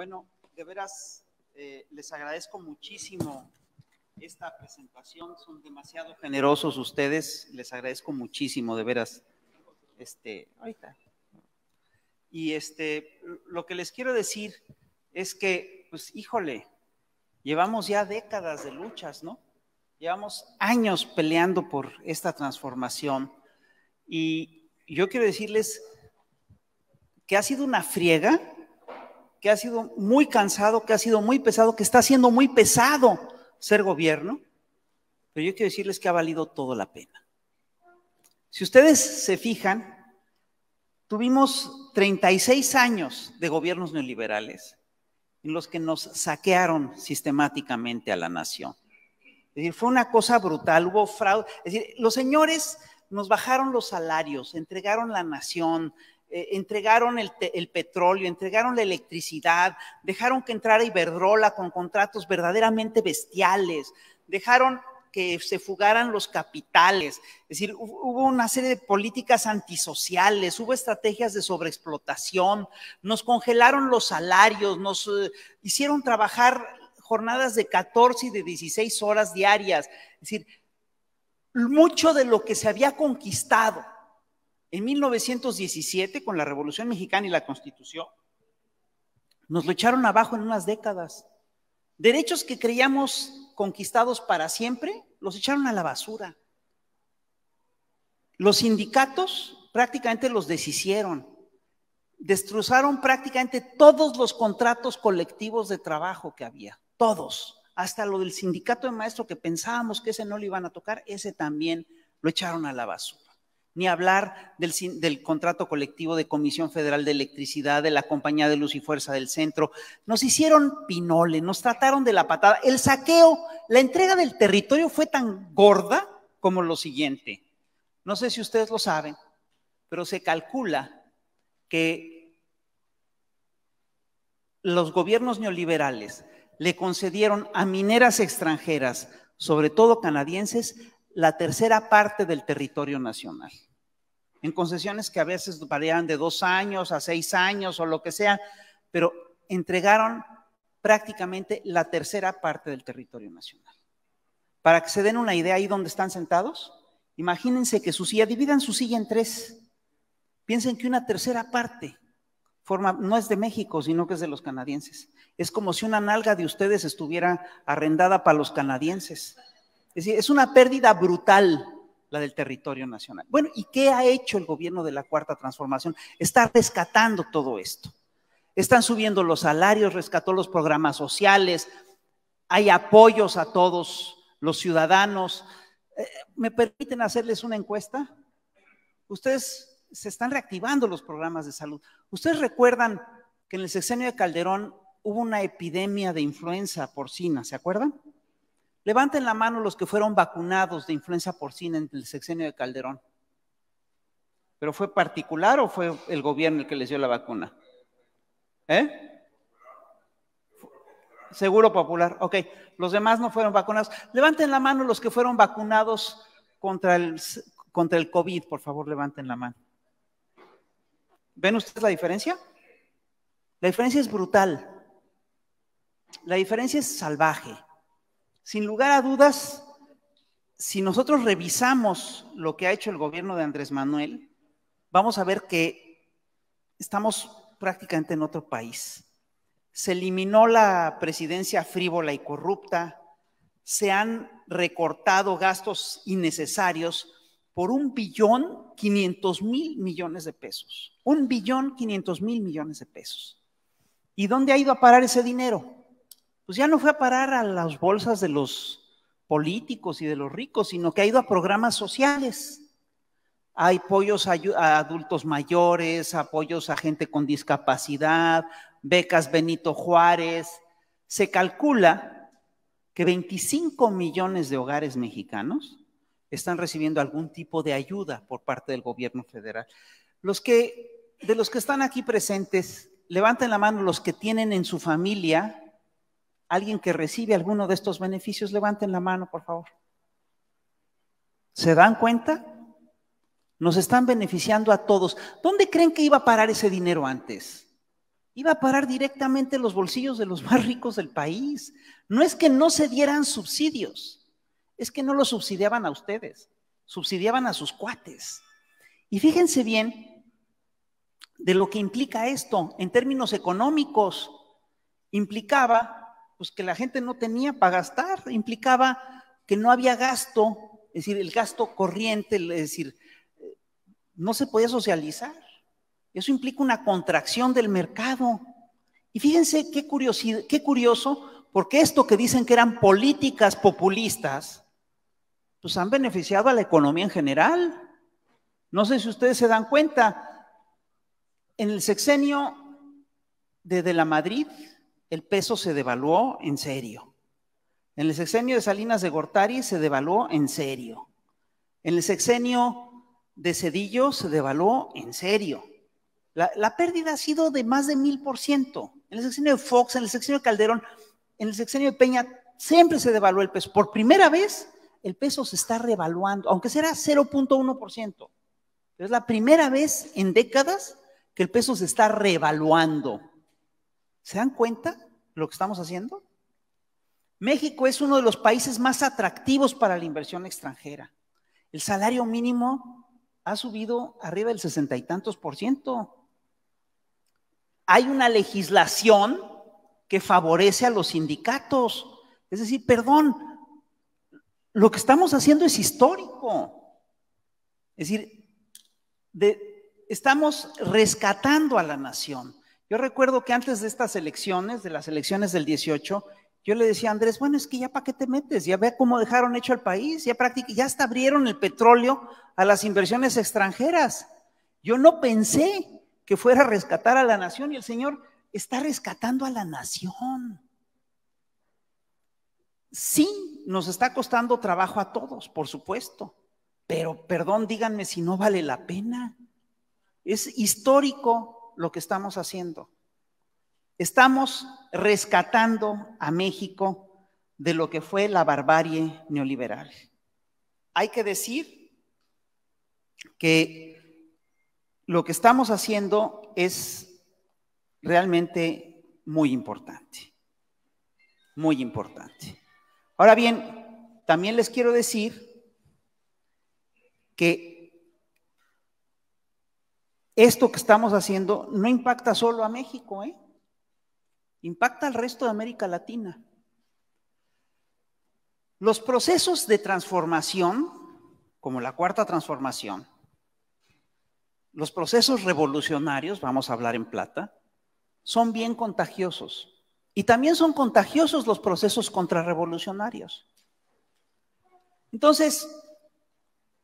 Bueno, de veras, eh, les agradezco muchísimo esta presentación. Son demasiado generosos ustedes. Les agradezco muchísimo, de veras. Este, ahorita. Y este, lo que les quiero decir es que, pues, híjole, llevamos ya décadas de luchas, ¿no? Llevamos años peleando por esta transformación. Y yo quiero decirles que ha sido una friega que ha sido muy cansado, que ha sido muy pesado, que está siendo muy pesado ser gobierno, pero yo quiero decirles que ha valido toda la pena. Si ustedes se fijan, tuvimos 36 años de gobiernos neoliberales en los que nos saquearon sistemáticamente a la nación. Es decir, fue una cosa brutal, hubo fraude. Es decir, los señores nos bajaron los salarios, entregaron la nación, eh, entregaron el, petróleo, entregaron la electricidad, dejaron que entrara Iberdrola con contratos verdaderamente bestiales, dejaron que se fugaran los capitales, es decir, hubo una serie de políticas antisociales, hubo estrategias de sobreexplotación, nos congelaron los salarios, nos eh, hicieron trabajar jornadas de 14 y de 16 horas diarias, es decir, mucho de lo que se había conquistado en 1917, con la Revolución Mexicana y la Constitución, nos lo echaron abajo en unas décadas. Derechos que creíamos conquistados para siempre, los echaron a la basura. Los sindicatos prácticamente los deshicieron. Destrozaron prácticamente todos los contratos colectivos de trabajo que había, todos. Hasta lo del sindicato de maestro que pensábamos que ese no lo iban a tocar, ese también lo echaron a la basura ni hablar del, contrato colectivo de Comisión Federal de Electricidad, de la Compañía de Luz y Fuerza del Centro. Nos hicieron pinole, nos trataron de la patada. El saqueo, la entrega del territorio fue tan gorda como lo siguiente. No sé si ustedes lo saben, pero se calcula que los gobiernos neoliberales le concedieron a mineras extranjeras, sobre todo canadienses, la tercera parte del territorio nacional en concesiones que a veces variaban de dos años a seis años o lo que sea, pero entregaron prácticamente la tercera parte del territorio nacional. Para que se den una idea ahí donde están sentados, imagínense que su silla, dividan su silla en tres. Piensen que una tercera parte forma, no es de México, sino que es de los canadienses. Es como si una nalga de ustedes estuviera arrendada para los canadienses. Es decir, es una pérdida brutal la del territorio nacional. Bueno, ¿y qué ha hecho el gobierno de la Cuarta Transformación? Está rescatando todo esto. Están subiendo los salarios, rescató los programas sociales, hay apoyos a todos los ciudadanos. Eh, ¿Me permiten hacerles una encuesta? Ustedes se están reactivando los programas de salud. ¿Ustedes recuerdan que en el sexenio de Calderón hubo una epidemia de influenza porcina? ¿Se acuerdan? Levanten la mano los que fueron vacunados de influenza porcina en el sexenio de Calderón. ¿Pero fue particular o fue el gobierno el que les dio la vacuna? ¿Eh? Seguro popular, ok. Los demás no fueron vacunados. Levanten la mano los que fueron vacunados contra el, contra el COVID, por favor, levanten la mano. ¿Ven ustedes la diferencia? La diferencia es brutal. La diferencia es salvaje. Sin lugar a dudas, si nosotros revisamos lo que ha hecho el gobierno de Andrés Manuel, vamos a ver que estamos prácticamente en otro país. Se eliminó la presidencia frívola y corrupta, se han recortado gastos innecesarios por un billón quinientos mil millones de pesos. Un billón quinientos mil millones de pesos. ¿Y dónde ha ido a parar ese dinero? pues ya no fue a parar a las bolsas de los políticos y de los ricos, sino que ha ido a programas sociales. Hay apoyos a, adultos mayores, apoyos a gente con discapacidad, becas Benito Juárez. Se calcula que 25 millones de hogares mexicanos están recibiendo algún tipo de ayuda por parte del gobierno federal. Los que, de los que están aquí presentes, levanten la mano los que tienen en su familia alguien que recibe alguno de estos beneficios, levanten la mano, por favor. ¿Se dan cuenta? Nos están beneficiando a todos. ¿Dónde creen que iba a parar ese dinero antes? Iba a parar directamente en los bolsillos de los más ricos del país. No es que no se dieran subsidios, es que no los subsidiaban a ustedes, subsidiaban a sus cuates. Y fíjense bien de lo que implica esto en términos económicos. Implicaba pues que la gente no tenía para gastar, implicaba que no había gasto, es decir, el gasto corriente, es decir, eh, no se podía socializar. Eso implica una contracción del mercado. Y fíjense qué, curiosidad, qué curioso, porque esto que dicen que eran políticas populistas, pues han beneficiado a la economía en general. No sé si ustedes se dan cuenta, en el sexenio de De La Madrid, el peso se devaluó en serio. En el sexenio de Salinas de Gortari se devaluó en serio. En el sexenio de Cedillo se devaluó en serio. La, pérdida ha sido de más de mil por ciento. En el sexenio de Fox, en el sexenio de Calderón, en el sexenio de Peña, siempre se devaluó el peso. Por primera vez, el peso se está revaluando, aunque será 0.1%. Es la primera vez en décadas que el peso se está revaluando. ¿Se dan cuenta lo que estamos haciendo? México es uno de los países más atractivos para la inversión extranjera. El salario mínimo ha subido arriba del sesenta y tantos por ciento. Hay una legislación que favorece a los sindicatos. Es decir, perdón, lo que estamos haciendo es histórico. Es decir, estamos rescatando a la nación. Yo recuerdo que antes de estas elecciones, de las elecciones del 18, yo le decía a Andrés, bueno, es que ya para qué te metes, ya ve cómo dejaron hecho el país, ya prácticamente, ya hasta abrieron el petróleo a las inversiones extranjeras. Yo no pensé que fuera a rescatar a la nación y el Señor está rescatando a la nación. Sí, nos está costando trabajo a todos, por supuesto, pero perdón, díganme si no vale la pena. Es histórico lo que estamos haciendo. Estamos rescatando a México de lo que fue la barbarie neoliberal. Hay que decir que lo que estamos haciendo es realmente muy importante, muy importante. Ahora bien, también les quiero decir que esto que estamos haciendo no impacta solo a México, ¿eh? impacta al resto de América Latina. Los procesos de transformación, como la cuarta transformación, los procesos revolucionarios, vamos a hablar en plata, son bien contagiosos. Y también son contagiosos los procesos contrarrevolucionarios. Entonces,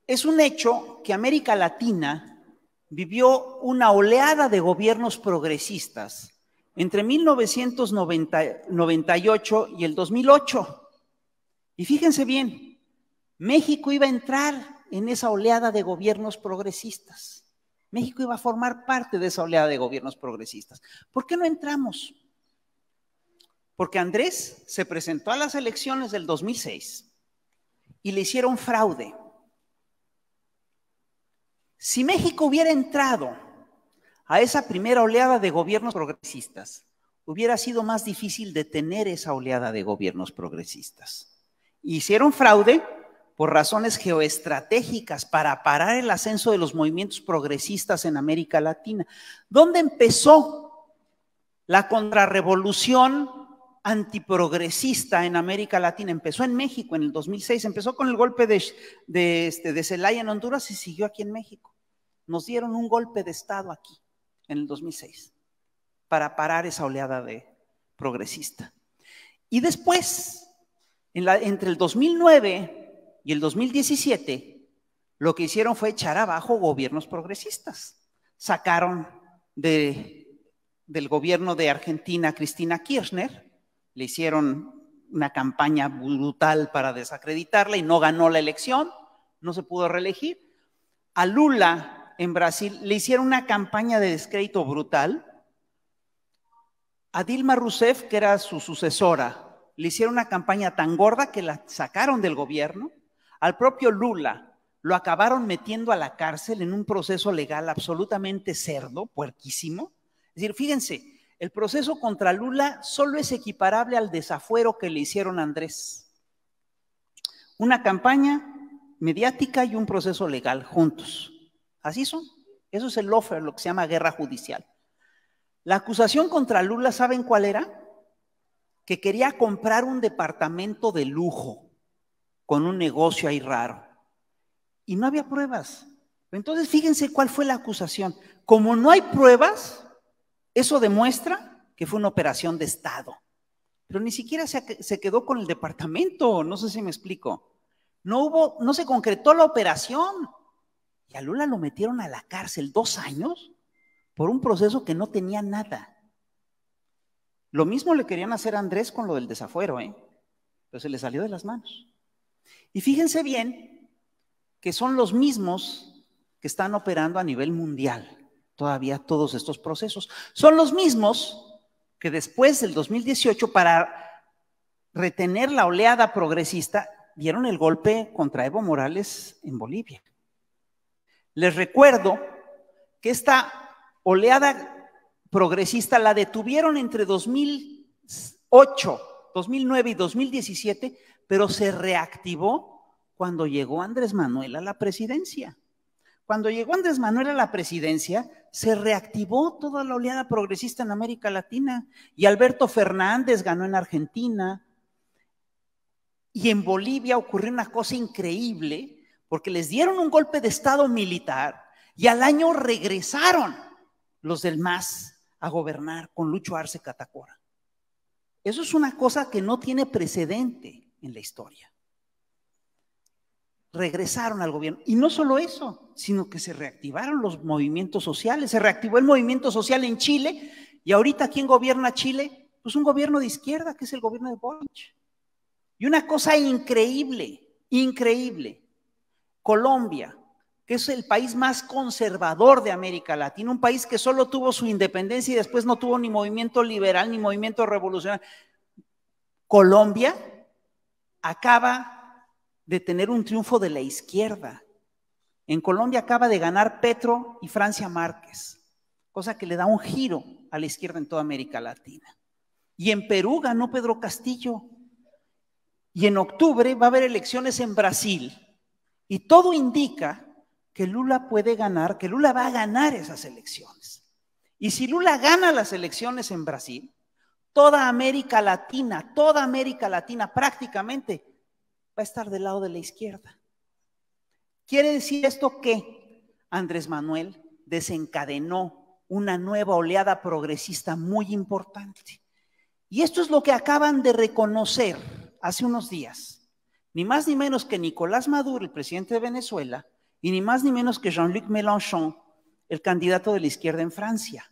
es un hecho que América Latina vivió una oleada de gobiernos progresistas entre 1998 y el 2008. Y fíjense bien, México iba a entrar en esa oleada de gobiernos progresistas. México iba a formar parte de esa oleada de gobiernos progresistas. ¿Por qué no entramos? Porque Andrés se presentó a las elecciones del 2006 y le hicieron fraude si México hubiera entrado a esa primera oleada de gobiernos progresistas, hubiera sido más difícil detener esa oleada de gobiernos progresistas. Hicieron fraude por razones geoestratégicas para parar el ascenso de los movimientos progresistas en América Latina. ¿Dónde empezó la contrarrevolución antiprogresista en América Latina? Empezó en México en el 2006, empezó con el golpe de, este, de, Zelaya en Honduras y siguió aquí en México nos dieron un golpe de Estado aquí en el 2006 para parar esa oleada de progresista. Y después, en la, entre el 2009 y el 2017, lo que hicieron fue echar abajo gobiernos progresistas. Sacaron del gobierno de Argentina a Cristina Kirchner, le hicieron una campaña brutal para desacreditarla y no ganó la elección, no se pudo reelegir. A Lula en Brasil le hicieron una campaña de descrédito brutal. A Dilma Rousseff, que era su sucesora, le hicieron una campaña tan gorda que la sacaron del gobierno. Al propio Lula lo acabaron metiendo a la cárcel en un proceso legal absolutamente cerdo, puerquísimo. Es decir, fíjense, el proceso contra Lula solo es equiparable al desafuero que le hicieron a Andrés. Una campaña mediática y un proceso legal juntos. Así son. Eso es el offer, lo que se llama guerra judicial. La acusación contra Lula, ¿saben cuál era? Que quería comprar un departamento de lujo con un negocio ahí raro. Y no había pruebas. Entonces, fíjense cuál fue la acusación. Como no hay pruebas, eso demuestra que fue una operación de Estado. Pero ni siquiera se, quedó con el departamento, no sé si me explico. No hubo, no se concretó la operación. Y a Lula lo metieron a la cárcel dos años por un proceso que no tenía nada. Lo mismo le querían hacer a Andrés con lo del desafuero, ¿eh? Pero se le salió de las manos. Y fíjense bien que son los mismos que están operando a nivel mundial todavía todos estos procesos. Son los mismos que después del 2018, para retener la oleada progresista, dieron el golpe contra Evo Morales en Bolivia. Les recuerdo que esta oleada progresista la detuvieron entre 2008, 2009 y 2017, pero se reactivó cuando llegó Andrés Manuel a la presidencia. Cuando llegó Andrés Manuel a la presidencia, se reactivó toda la oleada progresista en América Latina y Alberto Fernández ganó en Argentina. Y en Bolivia ocurrió una cosa increíble, porque les dieron un golpe de Estado militar y al año regresaron los del MAS a gobernar con Lucho Arce Catacora. Eso es una cosa que no tiene precedente en la historia. Regresaron al gobierno. Y no solo eso, sino que se reactivaron los movimientos sociales. Se reactivó el movimiento social en Chile. Y ahorita, ¿quién gobierna Chile? Pues un gobierno de izquierda, que es el gobierno de Boric. Y una cosa increíble, increíble. Colombia, que es el país más conservador de América Latina, un país que solo tuvo su independencia y después no tuvo ni movimiento liberal ni movimiento revolucionario. Colombia acaba de tener un triunfo de la izquierda. En Colombia acaba de ganar Petro y Francia Márquez, cosa que le da un giro a la izquierda en toda América Latina. Y en Perú ganó Pedro Castillo. Y en octubre va a haber elecciones en Brasil y todo indica que Lula puede ganar, que Lula va a ganar esas elecciones. Y si Lula gana las elecciones en Brasil, toda América Latina, toda América Latina prácticamente va a estar del lado de la izquierda. Quiere decir esto que Andrés Manuel desencadenó una nueva oleada progresista muy importante. Y esto es lo que acaban de reconocer hace unos días ni más ni menos que Nicolás Maduro, el presidente de Venezuela, y ni más ni menos que Jean-Luc Mélenchon, el candidato de la izquierda en Francia.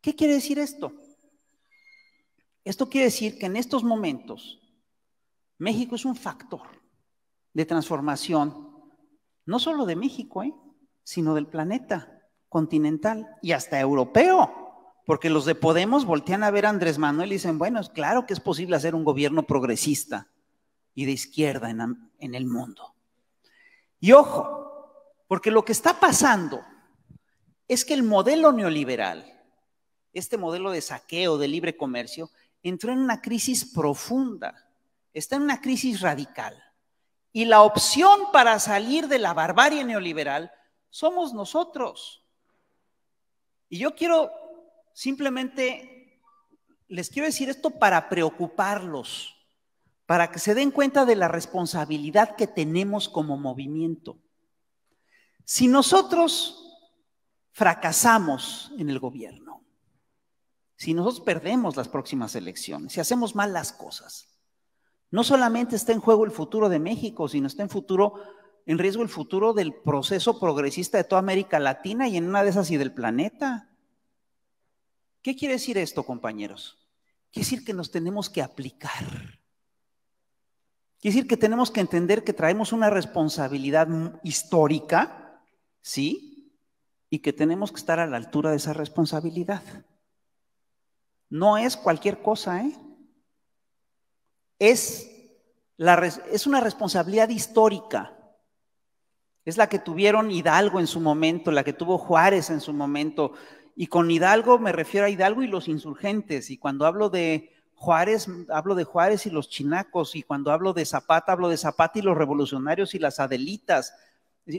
¿Qué quiere decir esto? Esto quiere decir que en estos momentos México es un factor de transformación, no solo de México, ¿eh? sino del planeta continental y hasta europeo, porque los de Podemos voltean a ver a Andrés Manuel y dicen, bueno, es claro que es posible hacer un gobierno progresista, y de izquierda en, el mundo. Y ojo, porque lo que está pasando es que el modelo neoliberal, este modelo de saqueo, de libre comercio, entró en una crisis profunda, está en una crisis radical. Y la opción para salir de la barbarie neoliberal somos nosotros. Y yo quiero simplemente, les quiero decir esto para preocuparlos, para que se den cuenta de la responsabilidad que tenemos como movimiento. Si nosotros fracasamos en el gobierno, si nosotros perdemos las próximas elecciones, si hacemos mal las cosas, no solamente está en juego el futuro de México, sino está en futuro en riesgo el futuro del proceso progresista de toda América Latina y en una de esas y del planeta. ¿Qué quiere decir esto, compañeros? Quiere decir que nos tenemos que aplicar. Quiere decir que tenemos que entender que traemos una responsabilidad histórica, ¿sí? Y que tenemos que estar a la altura de esa responsabilidad. No es cualquier cosa, ¿eh? Es, la, es una responsabilidad histórica. Es la que tuvieron Hidalgo en su momento, la que tuvo Juárez en su momento. Y con Hidalgo me refiero a Hidalgo y los insurgentes. Y cuando hablo de Juárez, hablo de Juárez y los chinacos, y cuando hablo de Zapata, hablo de Zapata y los revolucionarios y las adelitas.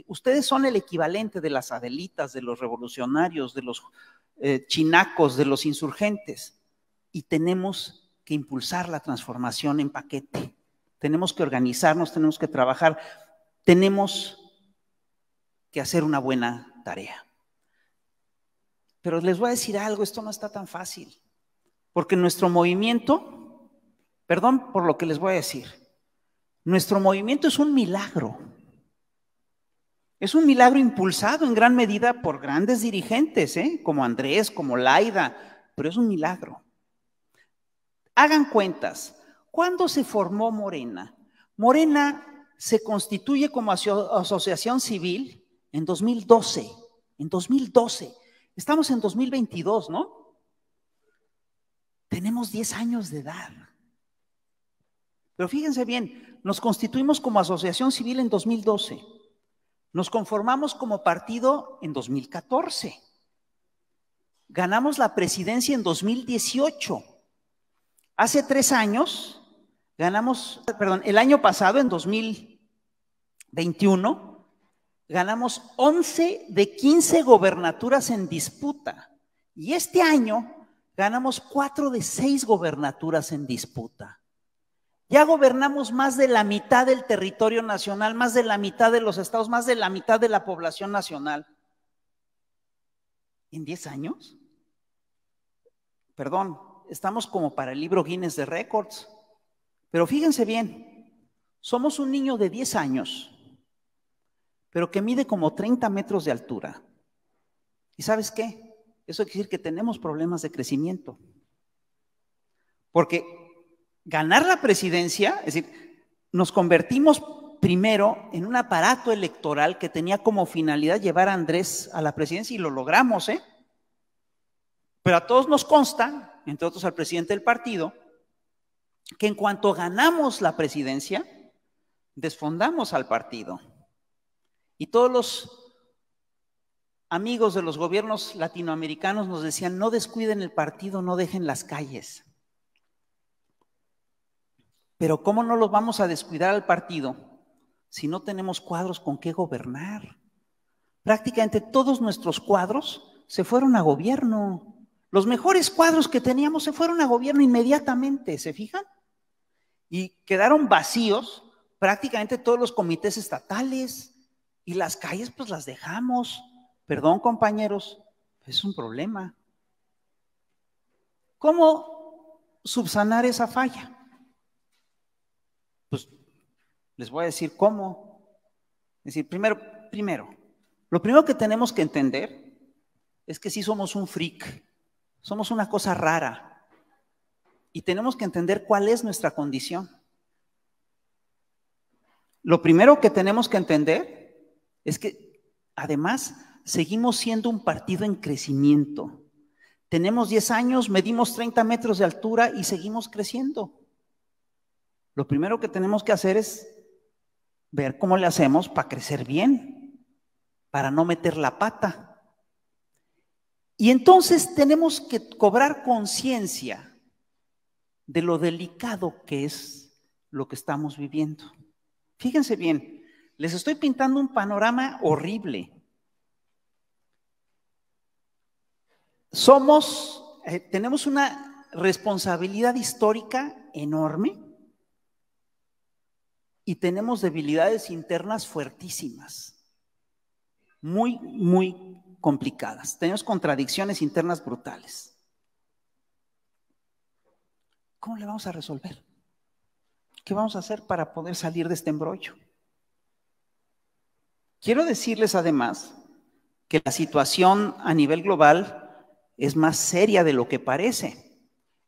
Ustedes son el equivalente de las adelitas, de los revolucionarios, de los eh, chinacos, de los insurgentes. Y tenemos que impulsar la transformación en paquete. Tenemos que organizarnos, tenemos que trabajar, tenemos que hacer una buena tarea. Pero les voy a decir algo, esto no está tan fácil. Porque nuestro movimiento, perdón por lo que les voy a decir, nuestro movimiento es un milagro. Es un milagro impulsado en gran medida por grandes dirigentes, ¿eh? como Andrés, como Laida, pero es un milagro. Hagan cuentas. ¿Cuándo se formó Morena? Morena se constituye como asociación civil en 2012. En 2012. Estamos en 2022, ¿no? Tenemos 10 años de edad. Pero fíjense bien, nos constituimos como asociación civil en 2012. Nos conformamos como partido en 2014. Ganamos la presidencia en 2018. Hace tres años, ganamos, perdón, el año pasado, en 2021, ganamos 11 de 15 gobernaturas en disputa. Y este año ganamos cuatro de seis gobernaturas en disputa. Ya gobernamos más de la mitad del territorio nacional, más de la mitad de los estados, más de la mitad de la población nacional. ¿En diez años? Perdón, estamos como para el libro Guinness de Récords. Pero fíjense bien, somos un niño de 10 años, pero que mide como 30 metros de altura. ¿Y sabes qué? Eso quiere decir que tenemos problemas de crecimiento. Porque ganar la presidencia, es decir, nos convertimos primero en un aparato electoral que tenía como finalidad llevar a Andrés a la presidencia y lo logramos, ¿eh? Pero a todos nos consta, entre otros al presidente del partido, que en cuanto ganamos la presidencia, desfondamos al partido. Y todos los amigos de los gobiernos latinoamericanos nos decían, no descuiden el partido, no dejen las calles. Pero ¿cómo no los vamos a descuidar al partido si no tenemos cuadros con qué gobernar? Prácticamente todos nuestros cuadros se fueron a gobierno. Los mejores cuadros que teníamos se fueron a gobierno inmediatamente, ¿se fijan? Y quedaron vacíos prácticamente todos los comités estatales y las calles pues las dejamos. Perdón, compañeros, es un problema. ¿Cómo subsanar esa falla? Pues les voy a decir cómo. Es decir, primero, primero, lo primero que tenemos que entender es que sí somos un freak, somos una cosa rara y tenemos que entender cuál es nuestra condición. Lo primero que tenemos que entender es que además seguimos siendo un partido en crecimiento. Tenemos 10 años, medimos 30 metros de altura y seguimos creciendo. Lo primero que tenemos que hacer es ver cómo le hacemos para crecer bien, para no meter la pata. Y entonces tenemos que cobrar conciencia de lo delicado que es lo que estamos viviendo. Fíjense bien, les estoy pintando un panorama horrible, somos, eh, tenemos una responsabilidad histórica enorme y tenemos debilidades internas fuertísimas, muy, muy complicadas. Tenemos contradicciones internas brutales. ¿Cómo le vamos a resolver? ¿Qué vamos a hacer para poder salir de este embrollo? Quiero decirles además que la situación a nivel global es más seria de lo que parece.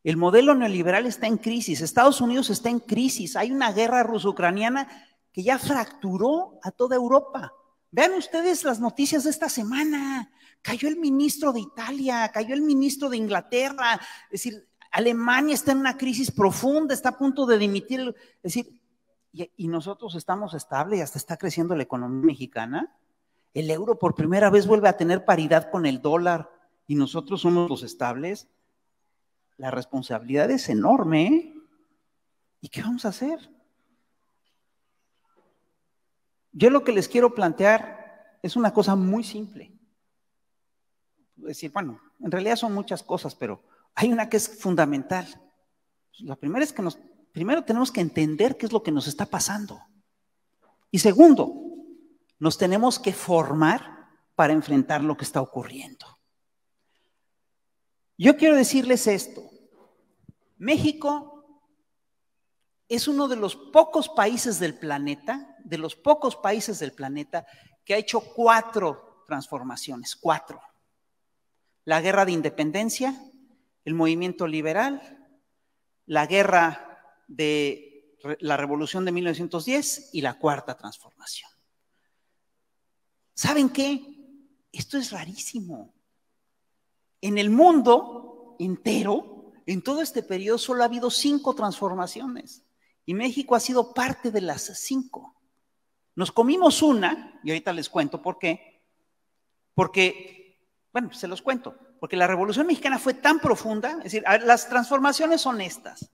El modelo neoliberal está en crisis, Estados Unidos está en crisis, hay una guerra ruso-ucraniana que ya fracturó a toda Europa. Vean ustedes las noticias de esta semana. Cayó el ministro de Italia, cayó el ministro de Inglaterra. Es decir, Alemania está en una crisis profunda, está a punto de dimitir. Es decir, y, y nosotros estamos estables y hasta está creciendo la economía mexicana. El euro por primera vez vuelve a tener paridad con el dólar y nosotros somos los estables, la responsabilidad es enorme. ¿eh? ¿Y qué vamos a hacer? Yo lo que les quiero plantear es una cosa muy simple. Es decir, bueno, en realidad son muchas cosas, pero hay una que es fundamental. La primera es que nos, primero tenemos que entender qué es lo que nos está pasando. Y segundo, nos tenemos que formar para enfrentar lo que está ocurriendo. Yo quiero decirles esto. México es uno de los pocos países del planeta, de los pocos países del planeta que ha hecho cuatro transformaciones, cuatro. La guerra de independencia, el movimiento liberal, la guerra de la revolución de 1910 y la cuarta transformación. ¿Saben qué? Esto es rarísimo. En el mundo entero, en todo este periodo, solo ha habido cinco transformaciones. Y México ha sido parte de las cinco. Nos comimos una, y ahorita les cuento por qué. Porque, bueno, se los cuento. Porque la Revolución Mexicana fue tan profunda, es decir, las transformaciones son estas.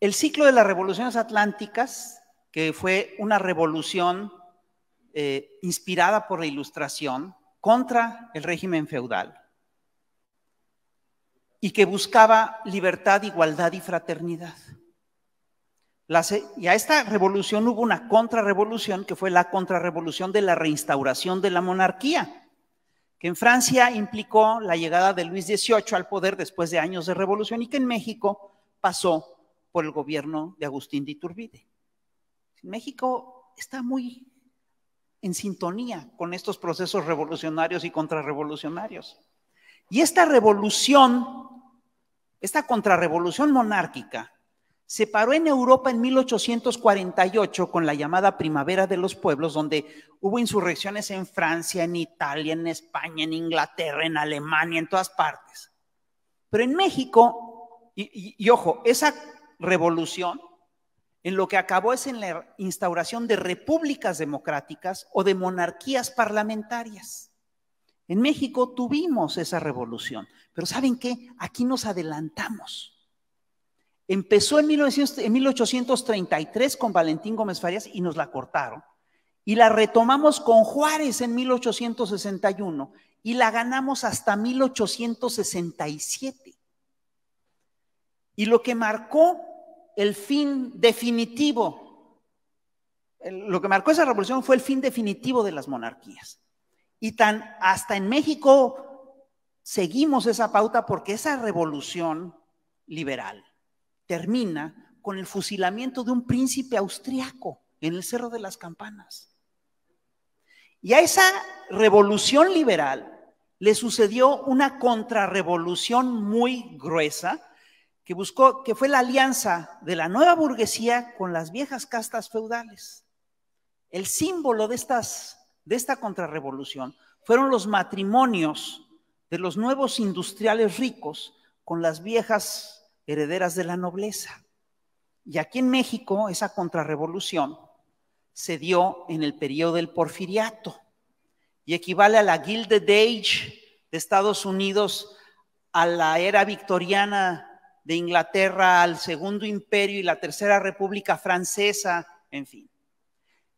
El ciclo de las revoluciones atlánticas, que fue una revolución eh, inspirada por la Ilustración, contra el régimen feudal y que buscaba libertad, igualdad y fraternidad. y a esta revolución hubo una contrarrevolución que fue la contrarrevolución de la reinstauración de la monarquía, que en Francia implicó la llegada de Luis XVIII al poder después de años de revolución y que en México pasó por el gobierno de Agustín de Iturbide. México está muy en sintonía con estos procesos revolucionarios y contrarrevolucionarios. Y esta revolución, esta contrarrevolución monárquica, se paró en Europa en 1848 con la llamada Primavera de los Pueblos, donde hubo insurrecciones en Francia, en Italia, en España, en Inglaterra, en Alemania, en todas partes. Pero en México, y, ojo, esa revolución en lo que acabó es en la instauración de repúblicas democráticas o de monarquías parlamentarias. En México tuvimos esa revolución, pero ¿saben qué? Aquí nos adelantamos. Empezó en 1833 con Valentín Gómez Farias y nos la cortaron. Y la retomamos con Juárez en 1861 y la ganamos hasta 1867. Y lo que marcó el fin definitivo. Lo que marcó esa revolución fue el fin definitivo de las monarquías. Y tan hasta en México seguimos esa pauta porque esa revolución liberal termina con el fusilamiento de un príncipe austriaco en el Cerro de las Campanas. Y a esa revolución liberal le sucedió una contrarrevolución muy gruesa que buscó, que fue la alianza de la nueva burguesía con las viejas castas feudales. El símbolo de, estas, de esta contrarrevolución fueron los matrimonios de los nuevos industriales ricos con las viejas herederas de la nobleza. Y aquí en México esa contrarrevolución se dio en el periodo del porfiriato y equivale a la Gilded Age de Estados Unidos, a la era victoriana de Inglaterra al Segundo Imperio y la Tercera República Francesa, en fin.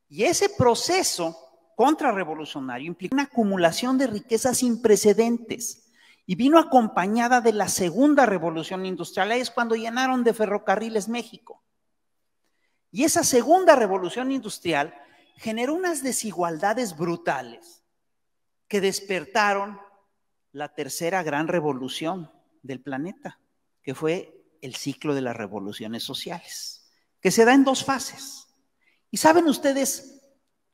Y ese proceso contrarrevolucionario implicó una acumulación de riquezas sin precedentes y vino acompañada de la Segunda Revolución Industrial. Ahí es cuando llenaron de ferrocarriles México. Y esa Segunda Revolución Industrial generó unas desigualdades brutales que despertaron la tercera gran revolución del planeta que fue el ciclo de las revoluciones sociales, que se da en dos fases. ¿Y saben ustedes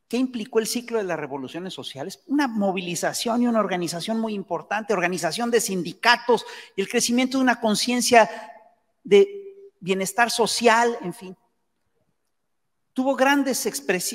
qué implicó el ciclo de las revoluciones sociales? Una movilización y una organización muy importante, organización de sindicatos y el crecimiento de una conciencia de bienestar social, en fin. Tuvo grandes,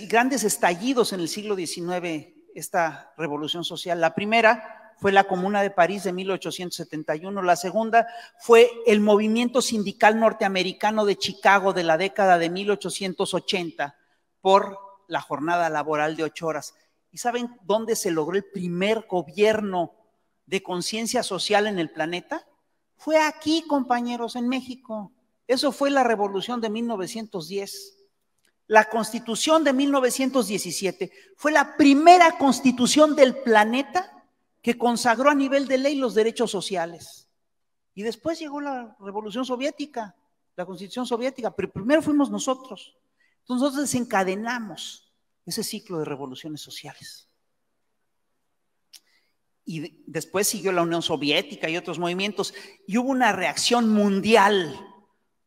grandes estallidos en el siglo XIX esta revolución social. La primera fue la Comuna de París de 1871, la segunda fue el movimiento sindical norteamericano de Chicago de la década de 1880 por la jornada laboral de ocho horas. ¿Y saben dónde se logró el primer gobierno de conciencia social en el planeta? Fue aquí, compañeros, en México. Eso fue la revolución de 1910. La constitución de 1917 fue la primera constitución del planeta que consagró a nivel de ley los derechos sociales. Y después llegó la Revolución Soviética, la Constitución Soviética, pero primero fuimos nosotros. Entonces nosotros desencadenamos ese ciclo de revoluciones sociales. Y después siguió la Unión Soviética y otros movimientos, y hubo una reacción mundial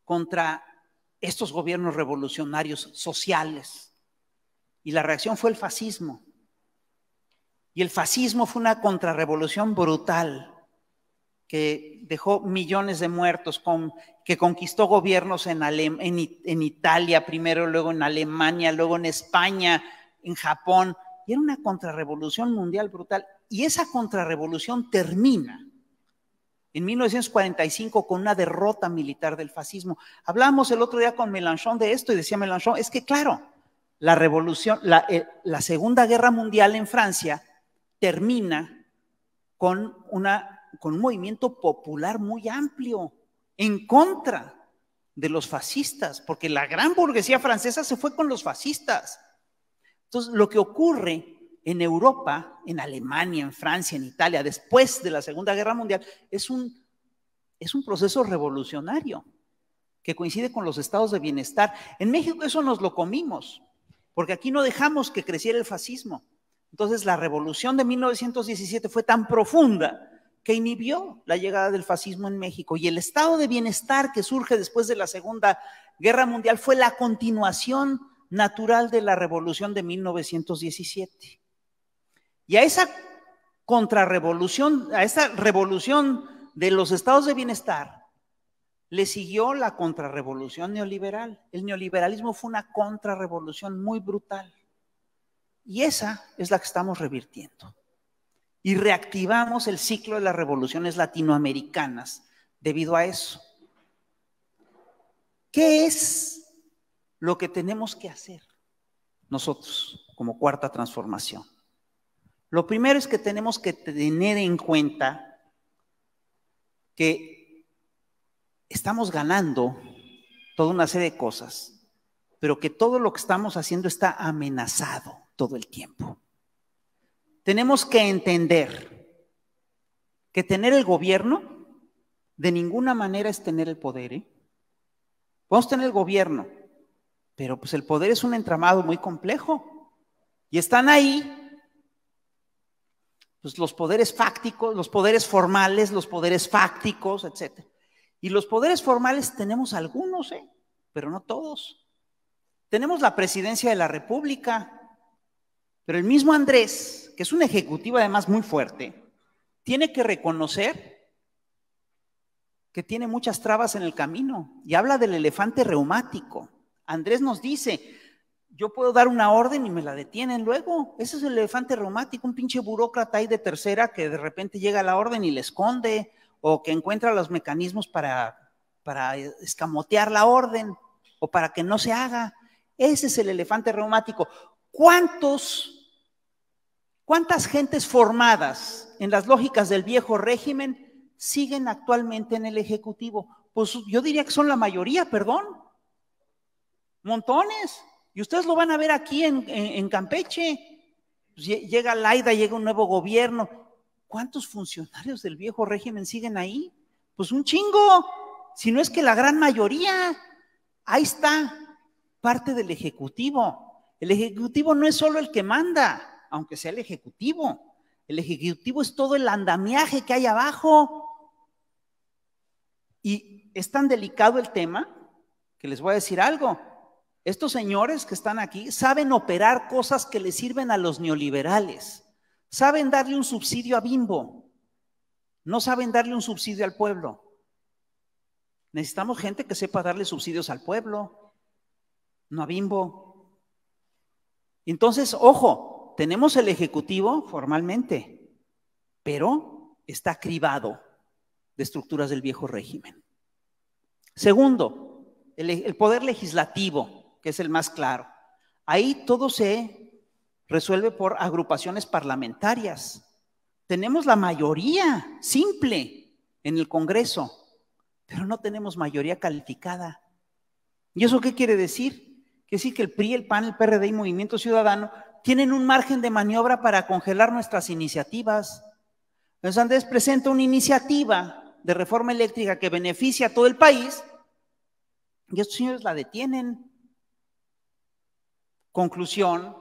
contra estos gobiernos revolucionarios sociales. Y la reacción fue el fascismo. Y el fascismo fue una contrarrevolución brutal que dejó millones de muertos, que conquistó gobiernos en, Italia primero, luego en Alemania, luego en España, en Japón. Y era una contrarrevolución mundial brutal. Y esa contrarrevolución termina en 1945 con una derrota militar del fascismo. Hablamos el otro día con Mélenchon de esto y decía Mélenchon, es que claro, la revolución, la eh, Segunda Guerra Mundial en Francia termina con, un movimiento popular muy amplio en contra de los fascistas, porque la gran burguesía francesa se fue con los fascistas. Entonces, lo que ocurre en Europa, en Alemania, en Francia, en Italia, después de la Segunda Guerra Mundial, es un proceso revolucionario que coincide con los estados de bienestar. En México eso nos lo comimos, porque aquí no dejamos que creciera el fascismo. Entonces la revolución de 1917 fue tan profunda que inhibió la llegada del fascismo en México y el estado de bienestar que surge después de la Segunda Guerra Mundial fue la continuación natural de la revolución de 1917. Y a esa contrarrevolución, a esa revolución de los estados de bienestar, le siguió la contrarrevolución neoliberal. El neoliberalismo fue una contrarrevolución muy brutal. Y esa es la que estamos revirtiendo. Y reactivamos el ciclo de las revoluciones latinoamericanas debido a eso. ¿Qué es lo que tenemos que hacer nosotros como cuarta transformación? Lo primero es que tenemos que tener en cuenta que estamos ganando toda una serie de cosas, pero que todo lo que estamos haciendo está amenazado todo el tiempo. Tenemos que entender que tener el gobierno de ninguna manera es tener el poder. ¿eh? Podemos tener el gobierno, pero pues el poder es un entramado muy complejo. Y están ahí pues los poderes fácticos, los poderes formales, los poderes fácticos, etcétera, Y los poderes formales tenemos algunos, ¿eh? pero no todos. Tenemos la presidencia de la República, pero el mismo Andrés, que es un ejecutivo además muy fuerte, tiene que reconocer que tiene muchas trabas en el camino y habla del elefante reumático. Andrés nos dice, yo puedo dar una orden y me la detienen luego. Ese es el elefante reumático, un pinche burócrata ahí de tercera que de repente llega a la orden y le esconde o que encuentra los mecanismos para, para escamotear la orden o para que no se haga. Ese es el elefante reumático. ¿Cuántos ¿Cuántas gentes formadas en las lógicas del viejo régimen siguen actualmente en el Ejecutivo? Pues yo diría que son la mayoría, perdón. Montones. Y ustedes lo van a ver aquí en, Campeche. Pues, llega Laida, llega un nuevo gobierno. ¿Cuántos funcionarios del viejo régimen siguen ahí? Pues un chingo. Si no es que la gran mayoría. Ahí está parte del Ejecutivo. El Ejecutivo no es solo el que manda aunque sea el ejecutivo. El ejecutivo es todo el andamiaje que hay abajo. Y es tan delicado el tema que les voy a decir algo. Estos señores que están aquí saben operar cosas que le sirven a los neoliberales. Saben darle un subsidio a Bimbo. No saben darle un subsidio al pueblo. Necesitamos gente que sepa darle subsidios al pueblo, no a Bimbo. Entonces, ojo, tenemos el Ejecutivo formalmente, pero está cribado de estructuras del viejo régimen. Segundo, e-, el, poder legislativo, que es el más claro. Ahí todo se resuelve por agrupaciones parlamentarias. Tenemos la mayoría simple en el Congreso, pero no tenemos mayoría calificada. ¿Y eso qué quiere decir? Quiere decir que el PRI, el PAN, el PRD y Movimiento Ciudadano tienen un margen de maniobra para congelar nuestras iniciativas. Entonces Andrés presenta una iniciativa de reforma eléctrica que beneficia a todo el país y estos señores la detienen. Conclusión,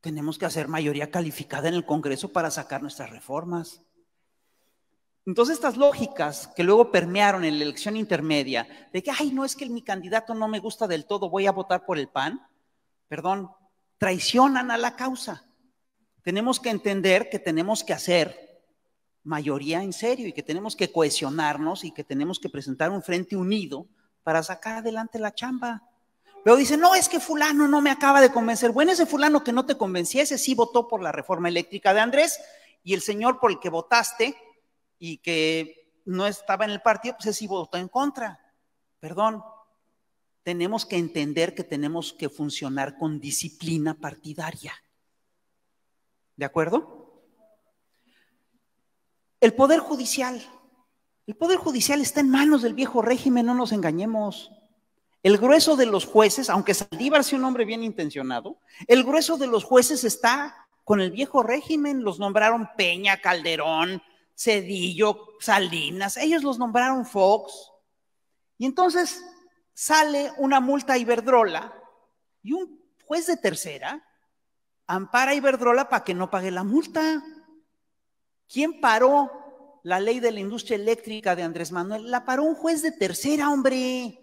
tenemos que hacer mayoría calificada en el Congreso para sacar nuestras reformas. Entonces estas lógicas que luego permearon en la elección intermedia, de que, ay, no es que mi candidato no me gusta del todo, voy a votar por el PAN, perdón, traicionan a la causa. Tenemos que entender que tenemos que hacer mayoría en serio y que tenemos que cohesionarnos y que tenemos que presentar un frente unido para sacar adelante la chamba. pero dice, no, es que fulano no me acaba de convencer. Bueno, ese fulano que no te convenciese sí votó por la reforma eléctrica de Andrés y el señor por el que votaste y que no estaba en el partido, pues sí votó en contra. Perdón, tenemos que entender que tenemos que funcionar con disciplina partidaria. ¿De acuerdo? El Poder Judicial. El Poder Judicial está en manos del viejo régimen, no nos engañemos. El grueso de los jueces, aunque Saldívar sea un hombre bien intencionado, el grueso de los jueces está con el viejo régimen. Los nombraron Peña, Calderón, Cedillo, Salinas. Ellos los nombraron Fox. Y entonces sale una multa a Iberdrola y un juez de tercera ampara a Iberdrola para que no pague la multa. ¿Quién paró la ley de la industria eléctrica de Andrés Manuel? La paró un juez de tercera, hombre.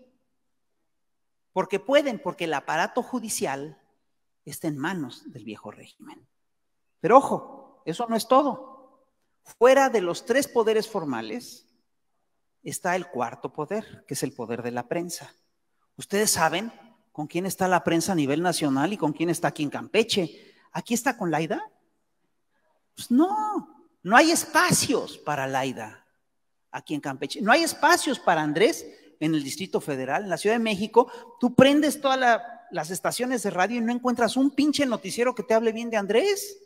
Porque pueden, porque el aparato judicial está en manos del viejo régimen. Pero ojo, eso no es todo. Fuera de los tres poderes formales está el cuarto poder, que es el poder de la prensa. Ustedes saben con quién está la prensa a nivel nacional y con quién está aquí en Campeche. ¿Aquí está con Laida? Pues no, no hay espacios para Laida aquí en Campeche. No hay espacios para Andrés en el Distrito Federal, en la Ciudad de México. Tú prendes todas las estaciones de radio y no encuentras un pinche noticiero que te hable bien de Andrés.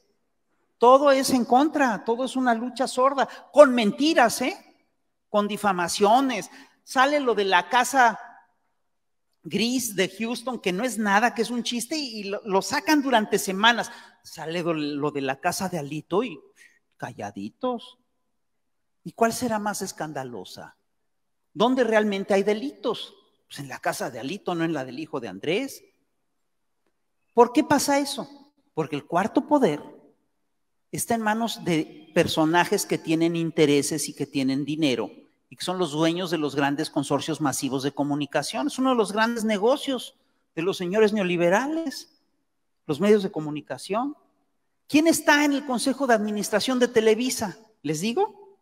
Todo es en contra, todo es una lucha sorda, con mentiras, ¿eh? Con difamaciones. Sale lo de la casa gris de Houston, que no es nada, que es un chiste, y, lo, sacan durante semanas. Sale lo, lo de la casa de Alito y calladitos. ¿Y cuál será más escandalosa? ¿Dónde realmente hay delitos? Pues en la casa de Alito, no en la del hijo de Andrés. ¿Por qué pasa eso? Porque el cuarto poder está en manos de personajes que tienen intereses y que tienen dinero y que son los dueños de los grandes consorcios masivos de comunicación. Es uno de los grandes negocios de los señores neoliberales, los medios de comunicación. ¿Quién está en el Consejo de Administración de Televisa? ¿Les digo?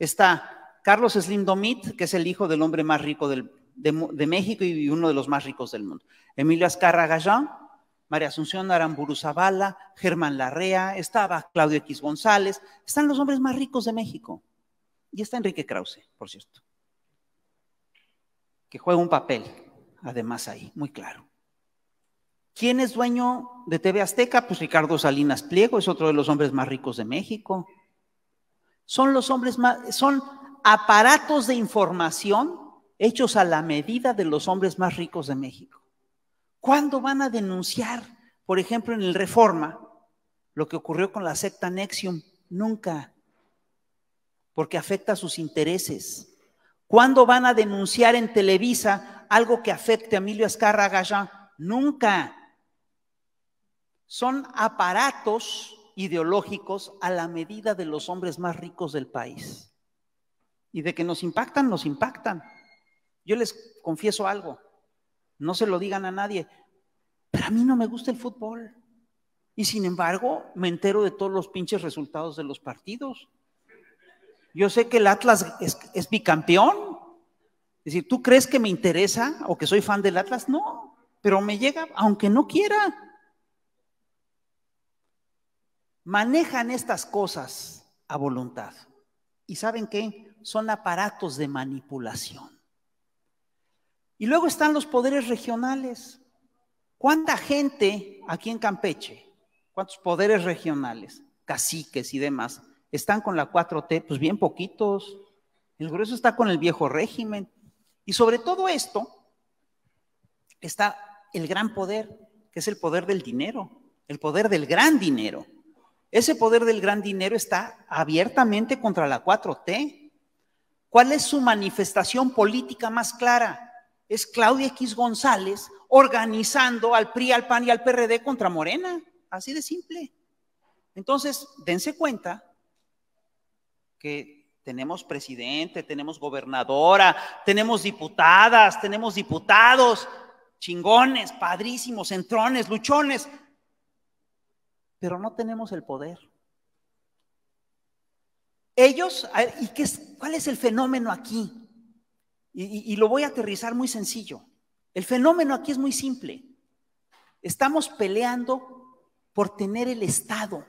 Está Carlos Slim Domit, que es el hijo del hombre más rico de, México y uno de los más ricos del mundo. Emilio Azcarra Gallán, María Asunción Aramburu Zavala, Germán Larrea, estaba Claudio X González, están los hombres más ricos de México. Y está Enrique Krause, por cierto, que juega un papel, además ahí, muy claro. ¿Quién es dueño de TV Azteca? Pues Ricardo Salinas Pliego es otro de los hombres más ricos de México. Son los hombres más, son aparatos de información hechos a la medida de los hombres más ricos de México. ¿Cuándo van a denunciar, por ejemplo, en el Reforma, lo que ocurrió con la secta Nexium? Nunca porque afecta a sus intereses. ¿Cuándo van a denunciar en Televisa algo que afecte a Emilio Azcárraga ya? Nunca. Son aparatos ideológicos a la medida de los hombres más ricos del país. Y de que nos impactan, nos impactan. Yo les confieso algo, no se lo digan a nadie, pero a mí no me gusta el fútbol. Y sin embargo, me entero de todos los pinches resultados de los partidos. Yo sé que el Atlas es, mi bicampeón. Es decir, ¿tú crees que me interesa o que soy fan del Atlas? No, pero me llega aunque no quiera. Manejan estas cosas a voluntad. ¿Y saben qué? Son aparatos de manipulación. Y luego están los poderes regionales. ¿Cuánta gente aquí en Campeche? ¿Cuántos poderes regionales? Caciques y demás están con la 4T, pues bien poquitos. El grueso está con el viejo régimen. Y sobre todo esto está el gran poder, que es el poder del dinero, el poder del gran dinero. Ese poder del gran dinero está abiertamente contra la 4T. ¿Cuál es su manifestación política más clara? Es Claudia X González organizando al PRI, al PAN y al PRD contra Morena. Así de simple. Entonces, dense cuenta tenemos presidente, tenemos gobernadora, tenemos diputadas, tenemos diputados, chingones, padrísimos, entrones, luchones, pero no tenemos el poder. Ellos, ¿y qué es, cuál es el fenómeno aquí? y lo voy a aterrizar muy sencillo. El fenómeno aquí es muy simple. Estamos peleando por tener el Estado.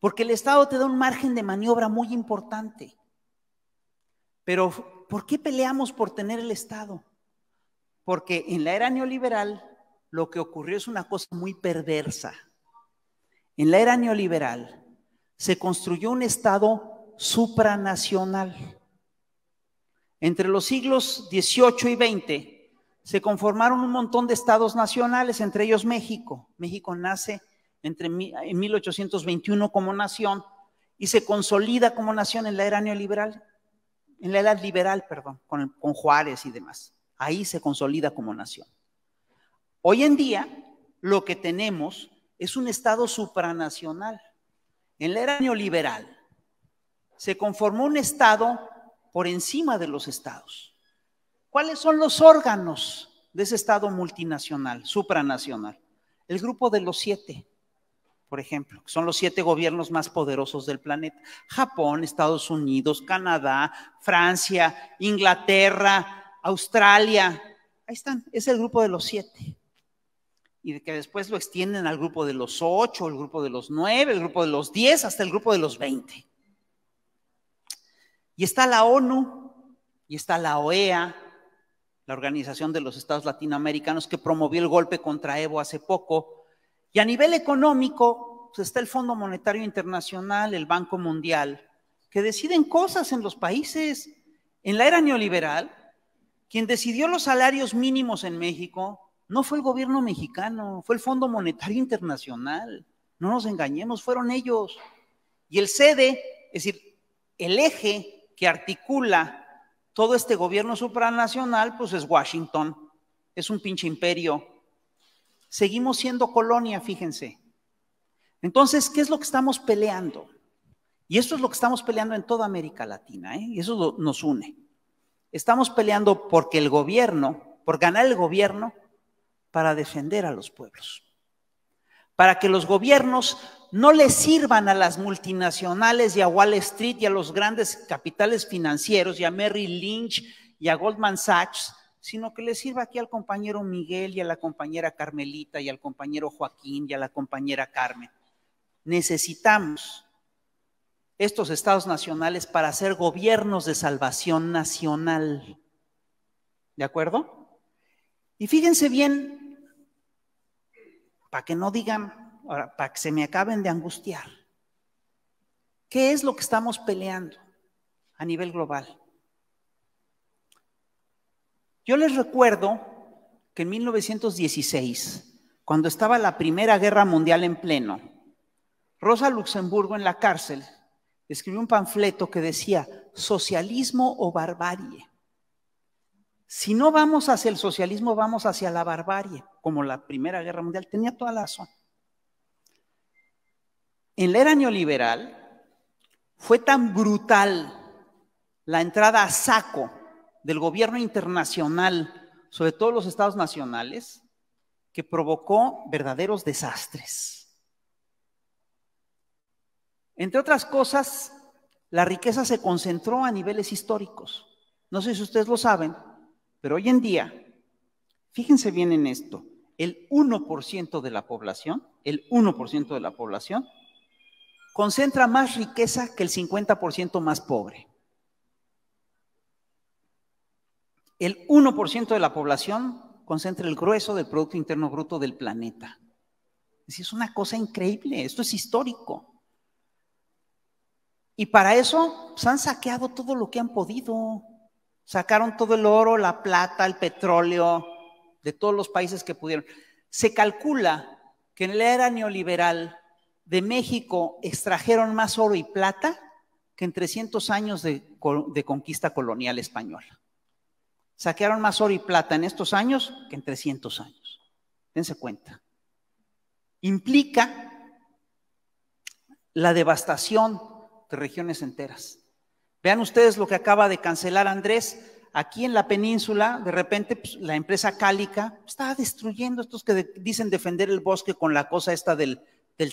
Porque el Estado te da un margen de maniobra muy importante. Pero, ¿por qué peleamos por tener el Estado? Porque en la era neoliberal lo que ocurrió es una cosa muy perversa. En la era neoliberal se construyó un Estado supranacional. Entre los siglos XVIII y XX se conformaron un montón de estados nacionales, entre ellos México. México nace entre en 1821 como nación y se consolida como nación en la era neoliberal, en la edad liberal, perdón, con, con Juárez y demás. Ahí se consolida como nación. Hoy en día lo que tenemos es un Estado supranacional. En la era neoliberal se conformó un Estado por encima de los Estados. ¿Cuáles son los órganos de ese Estado multinacional, supranacional? El grupo de los siete, por ejemplo, son los siete gobiernos más poderosos del planeta. Japón, Estados Unidos, Canadá, Francia, Inglaterra, Australia. Ahí están, es el grupo de los siete. Y de que después lo extienden al grupo de los ocho, el grupo de los nueve, el grupo de los diez, hasta el grupo de los veinte. Y está la ONU, y está la OEA, la Organización de los Estados Latinoamericanos, que promovió el golpe contra Evo hace poco y a nivel económico, pues está el Fondo Monetario Internacional, el Banco Mundial, que deciden cosas en los países. En la era neoliberal, quien decidió los salarios mínimos en México no fue el gobierno mexicano, fue el Fondo Monetario Internacional. No nos engañemos, fueron ellos. Y el sede, es decir, el eje que articula todo este gobierno supranacional, pues es Washington. Es un pinche imperio Seguimos siendo colonia, fíjense. Entonces, ¿qué es lo que estamos peleando? Y esto es lo que estamos peleando en toda América Latina, ¿eh? y eso nos une. Estamos peleando porque el gobierno, por ganar el gobierno, para defender a los pueblos. Para que los gobiernos no les sirvan a las multinacionales y a Wall Street y a los grandes capitales financieros y a Merrill Lynch y a Goldman Sachs sino que le sirva aquí al compañero Miguel y a la compañera Carmelita y al compañero Joaquín y a la compañera Carmen. Necesitamos estos estados nacionales para hacer gobiernos de salvación nacional. ¿De acuerdo? Y fíjense bien, para que no digan, para que se me acaben de angustiar, ¿qué es lo que estamos peleando a nivel global? Yo les recuerdo que en 1916, cuando estaba la Primera Guerra Mundial en pleno, Rosa Luxemburgo en la cárcel escribió un panfleto que decía, socialismo o barbarie. Si no vamos hacia el socialismo, vamos hacia la barbarie, como la Primera Guerra Mundial. Tenía toda la razón. En la era neoliberal fue tan brutal la entrada a saco del gobierno internacional, sobre todo los estados nacionales, que provocó verdaderos desastres. Entre otras cosas, la riqueza se concentró a niveles históricos. No sé si ustedes lo saben, pero hoy en día, fíjense bien en esto, el 1% de la población, el 1% de la población, concentra más riqueza que el 50% más pobre. el 1% de la población concentra el grueso del Producto Interno Bruto del planeta. Es una cosa increíble, esto es histórico. Y para eso se pues, han saqueado todo lo que han podido. Sacaron todo el oro, la plata, el petróleo, de todos los países que pudieron. Se calcula que en la era neoliberal de México extrajeron más oro y plata que en 300 años de conquista colonial española saquearon más oro y plata en estos años que en 300 años. Dense cuenta. Implica la devastación de regiones enteras. Vean ustedes lo que acaba de cancelar Andrés. Aquí en la península, de repente, pues, la empresa Cálica estaba destruyendo estos que dicen defender el bosque con la cosa esta del,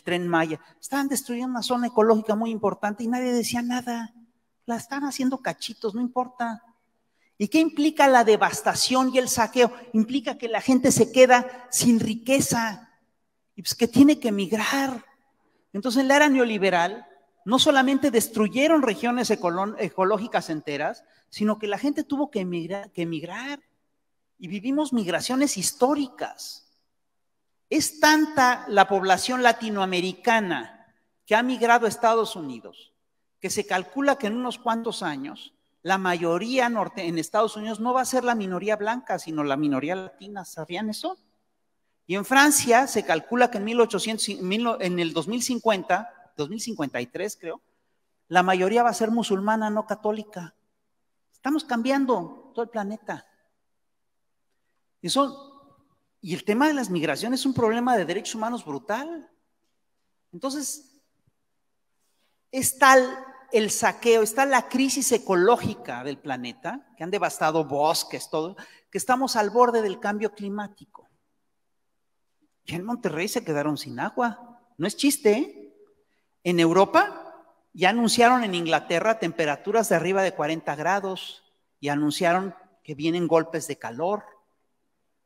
tren Maya. Estaban destruyendo una zona ecológica muy importante y nadie decía nada. La están haciendo cachitos, no importa. ¿Y qué implica la devastación y el saqueo? Implica que la gente se queda sin riqueza y pues, que tiene que emigrar. Entonces, en la era neoliberal, no solamente destruyeron regiones ecológicas enteras, sino que la gente tuvo que emigrar, que emigrar. Y vivimos migraciones históricas. Es tanta la población latinoamericana que ha migrado a Estados Unidos, que se calcula que en unos cuantos años la mayoría norte en Estados Unidos no va a ser la minoría blanca, sino la minoría latina. ¿Sabían eso? Y en Francia se calcula que en, en el 2050, 2053 creo, la mayoría va a ser musulmana, no católica. Estamos cambiando todo el planeta. y el tema de las migraciones es un problema de derechos humanos brutal. Entonces, es tal el saqueo, está la crisis ecológica del planeta, que han devastado bosques, todo, que estamos al borde del cambio climático. Ya en Monterrey se quedaron sin agua. No es chiste, ¿eh? En Europa ya anunciaron en Inglaterra temperaturas de arriba de 40 grados y anunciaron que vienen golpes de calor.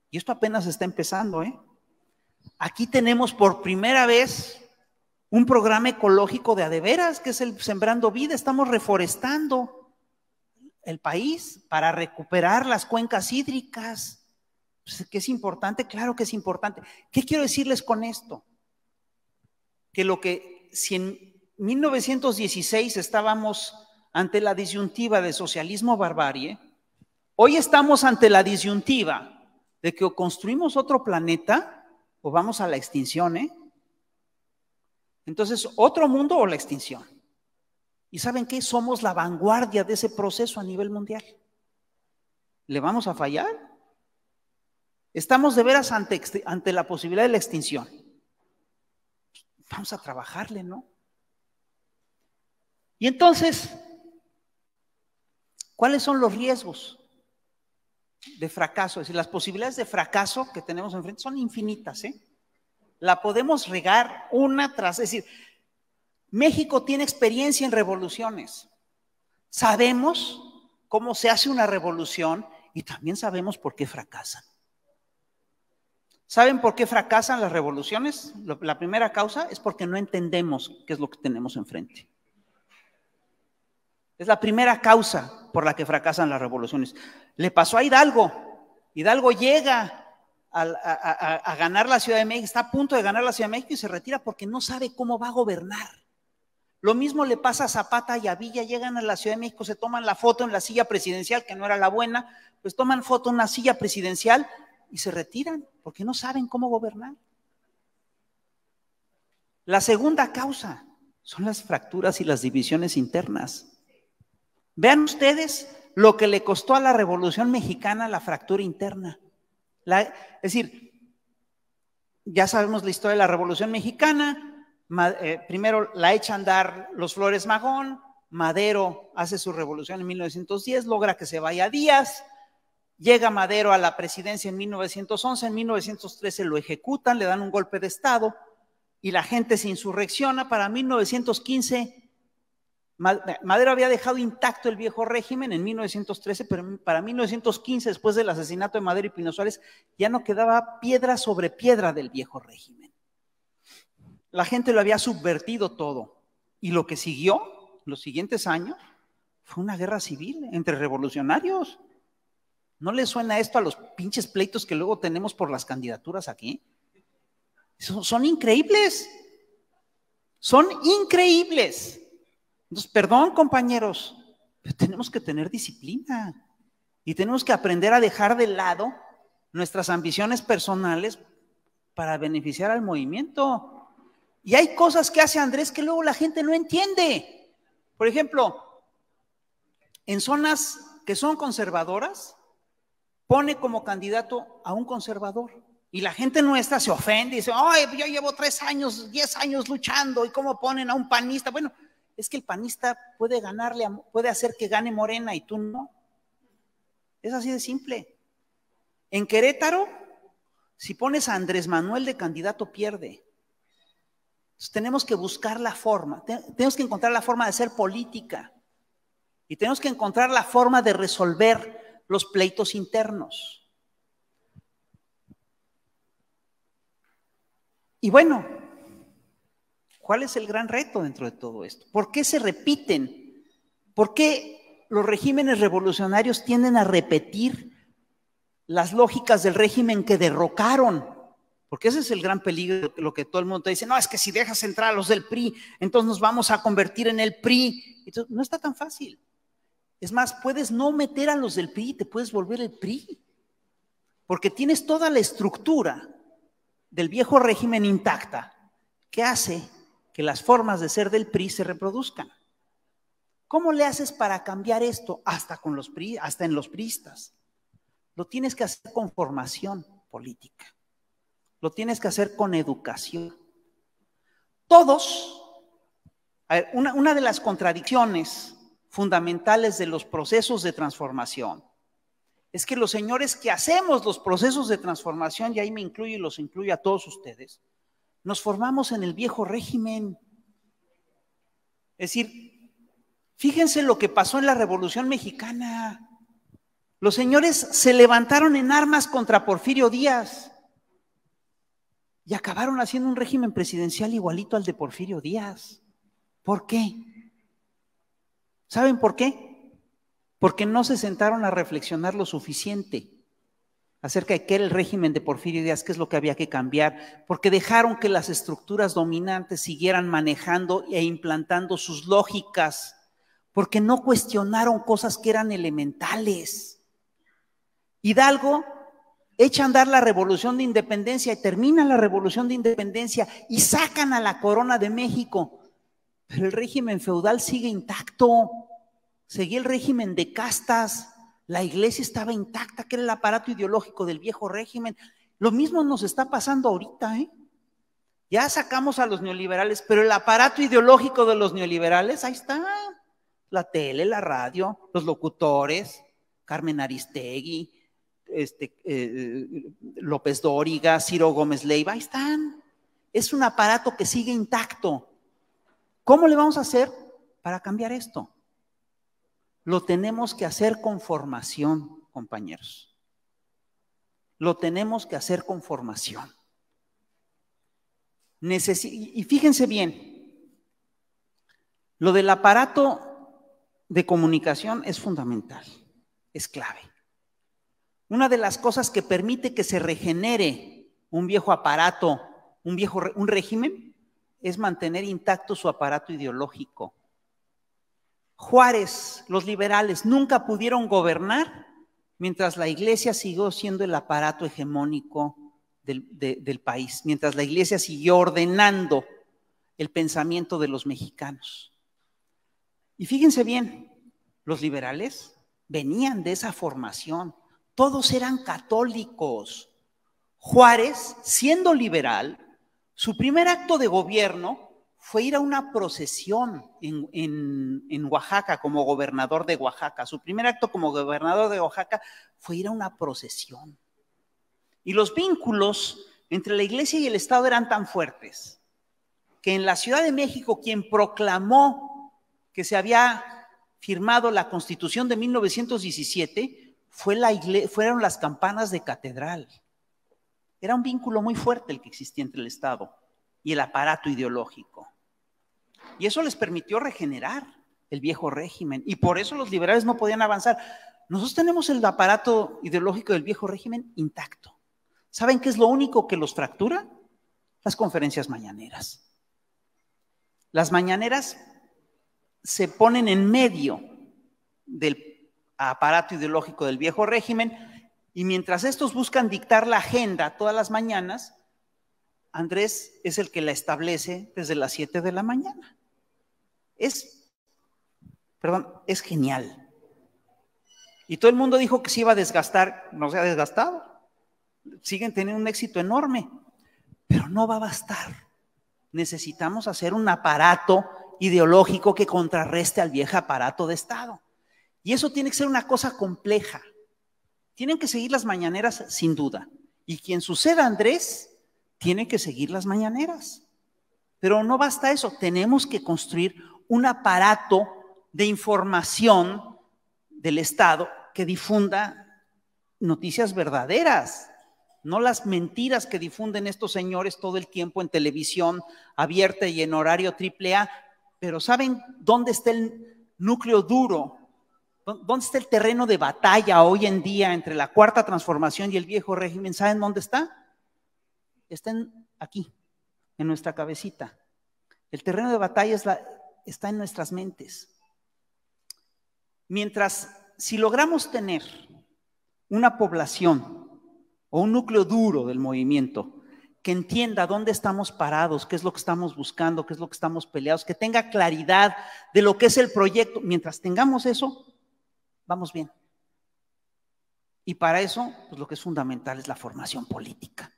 Y esto apenas está empezando, ¿eh? Aquí tenemos por primera vez un programa ecológico de adeveras, que es el Sembrando Vida. Estamos reforestando el país para recuperar las cuencas hídricas. Pues, que es importante, claro que es importante. ¿Qué quiero decirles con esto? Que lo que si en 1916 estábamos ante la disyuntiva de socialismo barbarie, hoy estamos ante la disyuntiva de que o construimos otro planeta o vamos a la extinción, ¿eh? Entonces, otro mundo o la extinción. Y saben qué, somos la vanguardia de ese proceso a nivel mundial. ¿Le vamos a fallar? Estamos de veras ante, la posibilidad de la extinción. Vamos a trabajarle, ¿no? Y entonces, ¿cuáles son los riesgos de fracaso? Es decir, las posibilidades de fracaso que tenemos enfrente son infinitas, ¿eh? la podemos regar una tras, es decir, México tiene experiencia en revoluciones. Sabemos cómo se hace una revolución y también sabemos por qué fracasan. ¿Saben por qué fracasan las revoluciones? La primera causa es porque no entendemos qué es lo que tenemos enfrente. Es la primera causa por la que fracasan las revoluciones. Le pasó a Hidalgo. Hidalgo llega a, ganar la Ciudad de México, está a punto de ganar la Ciudad de México y se retira porque no sabe cómo va a gobernar. Lo mismo le pasa a Zapata y a Villa, llegan a la Ciudad de México, se toman la foto en la silla presidencial, que no era la buena, pues toman foto en una silla presidencial y se retiran porque no saben cómo gobernar. La segunda causa son las fracturas y las divisiones internas. Vean ustedes lo que le costó a la Revolución Mexicana la fractura interna es decir, ya sabemos la historia de la Revolución Mexicana, eh, primero la echan a andar los Flores Magón, Madero hace su revolución en 1910, logra que se vaya Díaz, llega Madero a la presidencia en 1911, en 1913 lo ejecutan, le dan un golpe de Estado y la gente se insurrecciona, para 1915 Madero había dejado intacto el viejo régimen en 1913, pero para 1915, después del asesinato de Madero y Pino Suárez, ya no quedaba piedra sobre piedra del viejo régimen. La gente lo había subvertido todo. Y lo que siguió, los siguientes años, fue una guerra civil entre revolucionarios. ¿No le suena esto a los pinches pleitos que luego tenemos por las candidaturas aquí? Son, son increíbles. Son increíbles. Entonces, perdón compañeros, pero tenemos que tener disciplina y tenemos que aprender a dejar de lado nuestras ambiciones personales para beneficiar al movimiento. Y hay cosas que hace Andrés que luego la gente no entiende. Por ejemplo, en zonas que son conservadoras, pone como candidato a un conservador. Y la gente nuestra se ofende y dice, ay, yo llevo tres años, diez años luchando, ¿y cómo ponen a un panista? Bueno, es que el panista puede ganarle, puede hacer que gane Morena y tú no. Es así de simple. En Querétaro, si pones a Andrés Manuel de candidato, pierde. tenemos que buscar la forma, tenemos que encontrar la forma de ser política y tenemos que encontrar la forma de resolver los pleitos internos. Y bueno, ¿Cuál es el gran reto dentro de todo esto? ¿Por qué se repiten? ¿Por qué los regímenes revolucionarios tienden a repetir las lógicas del régimen que derrocaron? Porque ese es el gran peligro, lo que todo el mundo te dice, no, es que si dejas entrar a los del PRI, entonces nos vamos a convertir en el PRI. Entonces, no está tan fácil. Es más, puedes no meter a los del PRI, y te puedes volver el PRI, porque tienes toda la estructura del viejo régimen intacta ¿Qué hace que las formas de ser del PRI se reproduzcan. ¿Cómo le haces para cambiar esto hasta, con los PRI, hasta en los priistas? Lo tienes que hacer con formación política. Lo tienes que hacer con educación. Todos, una, una de las contradicciones fundamentales de los procesos de transformación es que los señores que hacemos los procesos de transformación, y ahí me incluyo y los incluyo a todos ustedes, nos formamos en el viejo régimen. Es decir, fíjense lo que pasó en la Revolución Mexicana. Los señores se levantaron en armas contra Porfirio Díaz y acabaron haciendo un régimen presidencial igualito al de Porfirio Díaz. ¿Por qué? ¿Saben por qué? Porque no se sentaron a reflexionar lo suficiente acerca de qué era el régimen de Porfirio Díaz, qué es lo que había que cambiar, porque dejaron que las estructuras dominantes siguieran manejando e implantando sus lógicas, porque no cuestionaron cosas que eran elementales. Hidalgo echa a andar la revolución de independencia y termina la revolución de independencia y sacan a la corona de México, pero el régimen feudal sigue intacto, seguía el régimen de castas la iglesia estaba intacta, que era el aparato ideológico del viejo régimen. Lo mismo nos está pasando ahorita, ¿eh? Ya sacamos a los neoliberales, pero el aparato ideológico de los neoliberales, ahí está. La tele, la radio, los locutores, Carmen Aristegui, este, eh, López Dóriga, Ciro Gómez Leiva, ahí están. Es un aparato que sigue intacto. ¿Cómo le vamos a hacer para cambiar esto? Lo tenemos que hacer con formación, compañeros. Lo tenemos que hacer con formación. y fíjense bien, lo del aparato de comunicación es fundamental, es clave. Una de las cosas que permite que se regenere un viejo aparato, un viejo un régimen, es mantener intacto su aparato ideológico Juárez, los liberales, nunca pudieron gobernar mientras la iglesia siguió siendo el aparato hegemónico del, del, país, mientras la iglesia siguió ordenando el pensamiento de los mexicanos. Y fíjense bien, los liberales venían de esa formación, todos eran católicos. Juárez, siendo liberal, su primer acto de gobierno fue ir a una procesión en, Oaxaca como gobernador de Oaxaca. Su primer acto como gobernador de Oaxaca fue ir a una procesión. Y los vínculos entre la iglesia y el Estado eran tan fuertes que en la Ciudad de México quien proclamó que se había firmado la constitución de 1917 fue fueron las campanas de catedral. Era un vínculo muy fuerte el que existía entre el Estado y el aparato ideológico. Y eso les permitió regenerar el viejo régimen. Y por eso los liberales no podían avanzar. Nosotros tenemos el aparato ideológico del viejo régimen intacto. ¿Saben qué es lo único que los fractura? Las conferencias mañaneras. Las mañaneras se ponen en medio del aparato ideológico del viejo régimen y mientras estos buscan dictar la agenda todas las mañanas, Andrés es el que la establece desde las 7 de la mañana. Es, perdón, es genial. Y todo el mundo dijo que se iba a desgastar, no se ha desgastado. Siguen teniendo un éxito enorme, pero no va a bastar. Necesitamos hacer un aparato ideológico que contrarreste al viejo aparato de Estado. Y eso tiene que ser una cosa compleja. Tienen que seguir las mañaneras sin duda. Y quien suceda Andrés, tiene que seguir las mañaneras. Pero no basta eso, tenemos que construir un aparato de información del Estado que difunda noticias verdaderas, no las mentiras que difunden estos señores todo el tiempo en televisión abierta y en horario triple A. Pero ¿saben dónde está el núcleo duro? ¿Dónde está el terreno de batalla hoy en día entre la cuarta transformación y el viejo régimen? ¿Saben dónde está? Está aquí, en nuestra cabecita. El terreno de batalla es la, está en nuestras mentes. Mientras, si logramos tener una población o un núcleo duro del movimiento que entienda dónde estamos parados, qué es lo que estamos buscando, qué es lo que estamos peleados, que tenga claridad de lo que es el proyecto, mientras tengamos eso, vamos bien. Y para eso, pues lo que es fundamental es la formación política.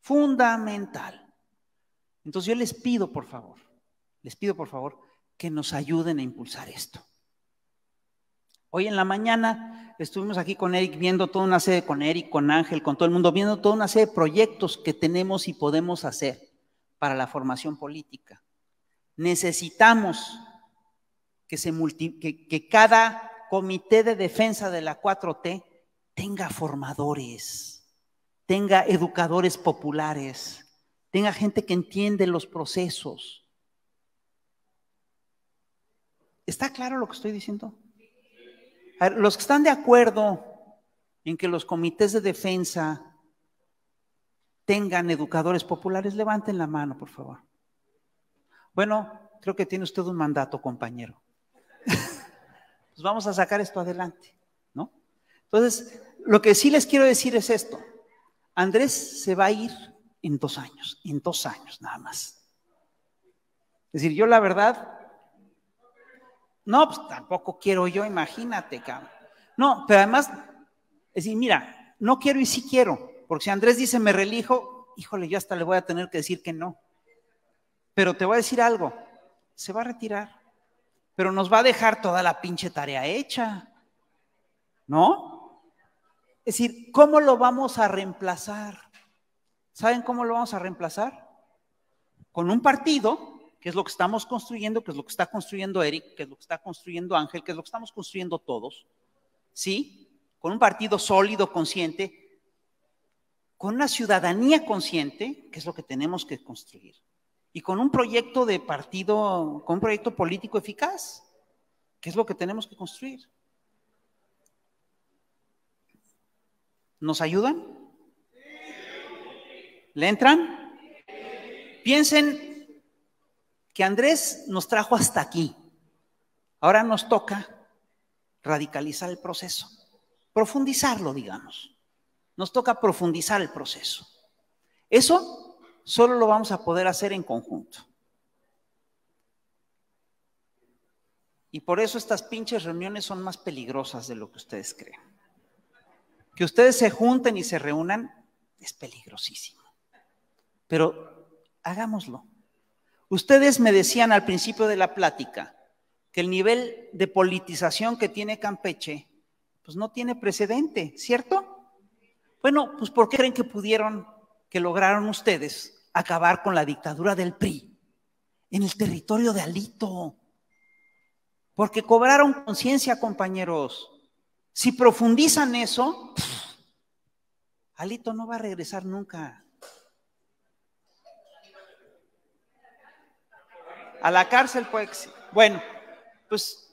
Fundamental. Entonces yo les pido, por favor, les pido por favor que nos ayuden a impulsar esto. Hoy en la mañana estuvimos aquí con Eric viendo toda una serie, con Eric, con Ángel, con todo el mundo, viendo toda una serie de proyectos que tenemos y podemos hacer para la formación política. Necesitamos que, se que cada comité de defensa de la 4T tenga formadores, tenga educadores populares, tenga gente que entiende los procesos ¿Está claro lo que estoy diciendo? los que están de acuerdo en que los comités de defensa tengan educadores populares, levanten la mano, por favor. Bueno, creo que tiene usted un mandato, compañero. Pues vamos a sacar esto adelante, ¿no? Entonces, lo que sí les quiero decir es esto. Andrés se va a ir en dos años, en dos años nada más. Es decir, yo la verdad no, pues tampoco quiero yo, imagínate, cabrón. No, pero además, es decir, mira, no quiero y sí quiero, porque si Andrés dice me relijo, híjole, yo hasta le voy a tener que decir que no. Pero te voy a decir algo, se va a retirar, pero nos va a dejar toda la pinche tarea hecha, ¿no? Es decir, ¿cómo lo vamos a reemplazar? ¿Saben cómo lo vamos a reemplazar? Con un partido ¿Qué es lo que estamos construyendo, que es lo que está construyendo Eric, que es lo que está construyendo Ángel, que es lo que estamos construyendo todos, ¿sí? Con un partido sólido, consciente, con una ciudadanía consciente, que es lo que tenemos que construir, y con un proyecto de partido, con un proyecto político eficaz, que es lo que tenemos que construir. ¿Nos ayudan? ¿Le entran? Piensen que Andrés nos trajo hasta aquí. Ahora nos toca radicalizar el proceso, profundizarlo, digamos. Nos toca profundizar el proceso. Eso solo lo vamos a poder hacer en conjunto. Y por eso estas pinches reuniones son más peligrosas de lo que ustedes creen. Que ustedes se junten y se reúnan es peligrosísimo. Pero hagámoslo. Ustedes me decían al principio de la plática que el nivel de politización que tiene Campeche, pues no tiene precedente, ¿cierto? Bueno, pues ¿por qué creen que pudieron, que lograron ustedes acabar con la dictadura del PRI en el territorio de Alito? Porque cobraron conciencia, compañeros. Si profundizan eso, Alito no va a regresar nunca. A la cárcel, pues. Bueno, pues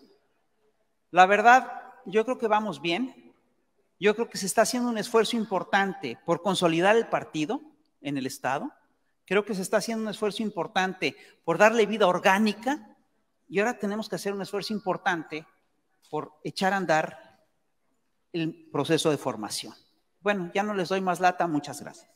la verdad, yo creo que vamos bien. Yo creo que se está haciendo un esfuerzo importante por consolidar el partido en el Estado. Creo que se está haciendo un esfuerzo importante por darle vida orgánica. Y ahora tenemos que hacer un esfuerzo importante por echar a andar el proceso de formación. Bueno, ya no les doy más lata. Muchas gracias.